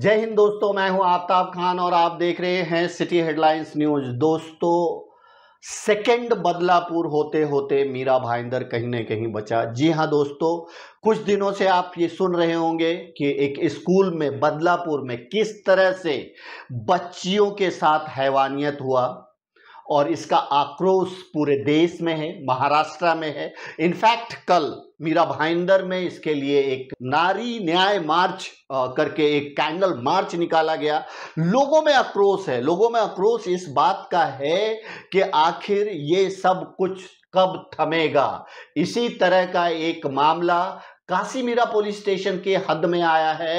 जय हिंद दोस्तों मैं हूं आफ्ताब खान और आप देख रहे हैं सिटी हेडलाइंस न्यूज दोस्तों सेकंड बदलापुर होते होते मीरा भाईंदर कहीं ना कहीं बचा जी हां दोस्तों कुछ दिनों से आप ये सुन रहे होंगे कि एक स्कूल में बदलापुर में किस तरह से बच्चियों के साथ हैवानियत हुआ और इसका आक्रोश पूरे देश में है महाराष्ट्र में है इनफैक्ट कल मीरा भाईंदर में इसके लिए एक नारी न्याय मार्च करके एक कैंडल मार्च निकाला गया लोगों में आक्रोश है लोगों में आक्रोश इस बात का है कि आखिर ये सब कुछ कब थमेगा इसी तरह का एक मामला काशी मीरा पुलिस स्टेशन के हद में आया है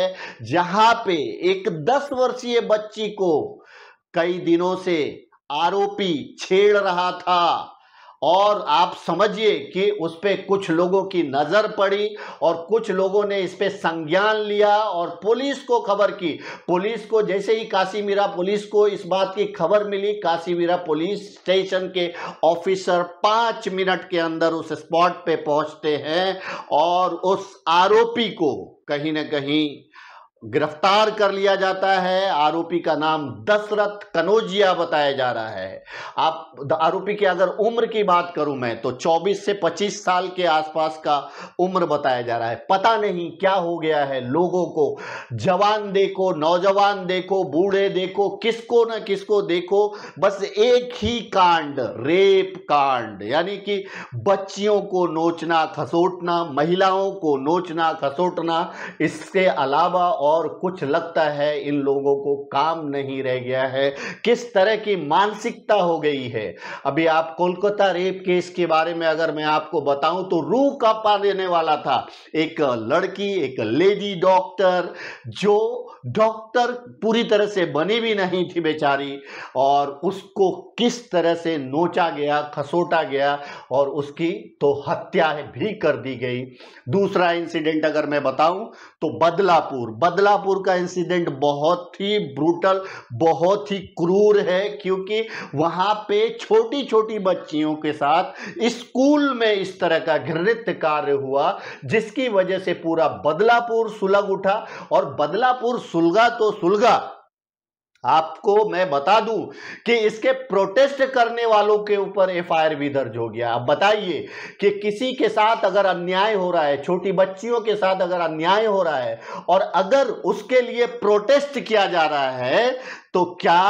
जहां पे एक दस वर्षीय बच्ची को कई दिनों से आरोपी छेड़ रहा था और आप समझिए कि उस पर कुछ लोगों की नज़र पड़ी और कुछ लोगों ने इस पर संज्ञान लिया और पुलिस को खबर की पुलिस को जैसे ही काशीमीरा पुलिस को इस बात की खबर मिली काशीमीरा पुलिस स्टेशन के ऑफिसर पांच मिनट के अंदर उस स्पॉट पे पहुंचते हैं और उस आरोपी को कहीं ना कहीं गिरफ्तार कर लिया जाता है आरोपी का नाम दशरथ कनोजिया बताया जा रहा है आप आरोपी की अगर उम्र की बात करूं मैं तो 24 से 25 साल के आसपास का उम्र बताया जा रहा है पता नहीं क्या हो गया है लोगों को जवान देखो नौजवान देखो बूढ़े देखो किसको ना किसको देखो बस एक ही कांड रेप कांड यानी कि बच्चियों को नोचना खसोटना महिलाओं को नोचना खसोटना इसके अलावा और और कुछ लगता है इन लोगों को काम नहीं रह गया है किस तरह की मानसिकता हो गई है अभी आप कोलकाता रेप केस के बारे में अगर मैं आपको बताऊं तो रूह पा देने वाला था एक लड़की एक लेडी डॉक्टर जो डॉक्टर पूरी तरह से बनी भी नहीं थी बेचारी और उसको किस तरह से नोचा गया खसोटा गया और उसकी तो हत्या भी कर दी गई दूसरा इंसिडेंट अगर मैं बताऊं तो बदलापुर बदला बदलापुर का इंसिडेंट बहुत ही ब्रूटल बहुत ही क्रूर है क्योंकि वहाँ पे छोटी छोटी बच्चियों के साथ स्कूल में इस तरह का घृणित कार्य हुआ जिसकी वजह से पूरा बदलापुर सुलग उठा और बदलापुर सुलगा तो सुलगा आपको मैं बता दूं कि इसके प्रोटेस्ट करने वालों के ऊपर एफआईआर भी दर्ज हो गया अब बताइए कि किसी के साथ अगर अन्याय हो रहा है छोटी बच्चियों के साथ अगर अन्याय हो रहा है और अगर उसके लिए प्रोटेस्ट किया जा रहा है तो क्या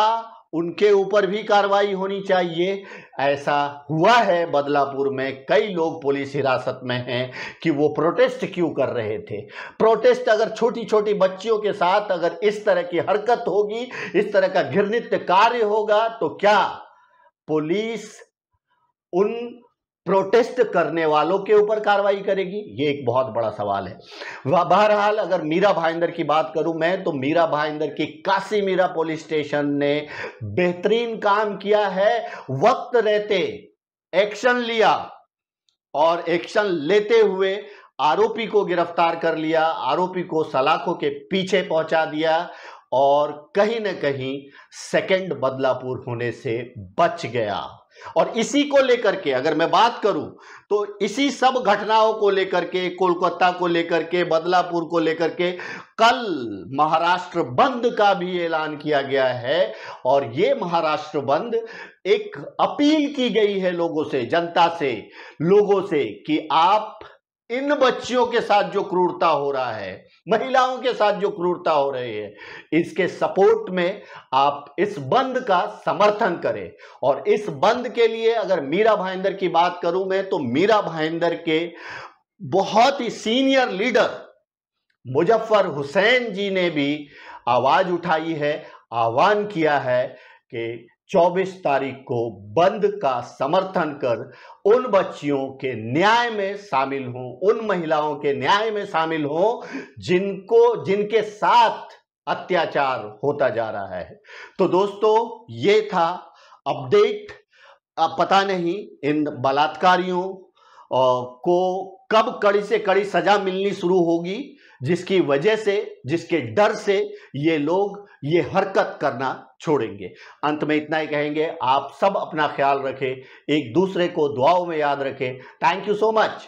उनके ऊपर भी कार्रवाई होनी चाहिए ऐसा हुआ है बदलापुर में कई लोग पुलिस हिरासत में हैं कि वो प्रोटेस्ट क्यों कर रहे थे प्रोटेस्ट अगर छोटी छोटी बच्चियों के साथ अगर इस तरह की हरकत होगी इस तरह का घृणित कार्य होगा तो क्या पुलिस उन प्रोटेस्ट करने वालों के ऊपर कार्रवाई करेगी ये एक बहुत बड़ा सवाल है बहरहाल अगर मीरा भाईंदर की बात करूं मैं तो मीरा भाईंदर की काशी मीरा पुलिस स्टेशन ने बेहतरीन काम किया है वक्त रहते एक्शन लिया और एक्शन लेते हुए आरोपी को गिरफ्तार कर लिया आरोपी को सलाखों के पीछे पहुंचा दिया और कहीं ना कहीं सेकंड बदलापुर होने से बच गया और इसी को लेकर के अगर मैं बात करूं तो इसी सब घटनाओं को लेकर के कोलकाता को लेकर के बदलापुर को लेकर के कल महाराष्ट्र बंद का भी ऐलान किया गया है और ये महाराष्ट्र बंद एक अपील की गई है लोगों से जनता से लोगों से कि आप इन बच्चियों के साथ जो क्रूरता हो रहा है महिलाओं के साथ जो क्रूरता हो रही है इसके सपोर्ट में आप इस बंद का समर्थन करें और इस बंद के लिए अगर मीरा भाईंदर की बात करूं मैं तो मीरा भाईंदर के बहुत ही सीनियर लीडर मुजफ्फर हुसैन जी ने भी आवाज उठाई है आह्वान किया है कि 24 तारीख को बंद का समर्थन कर उन बच्चियों के न्याय में शामिल हों उन महिलाओं के न्याय में शामिल हों जिनको जिनके साथ अत्याचार होता जा रहा है तो दोस्तों ये था अपडेट अब पता नहीं इन बलात्कारियों को कब कड़ी से कड़ी सजा मिलनी शुरू होगी जिसकी वजह से जिसके डर से ये लोग ये हरकत करना छोड़ेंगे अंत में इतना ही कहेंगे आप सब अपना ख्याल रखें एक दूसरे को दुआओं में याद रखें थैंक यू सो मच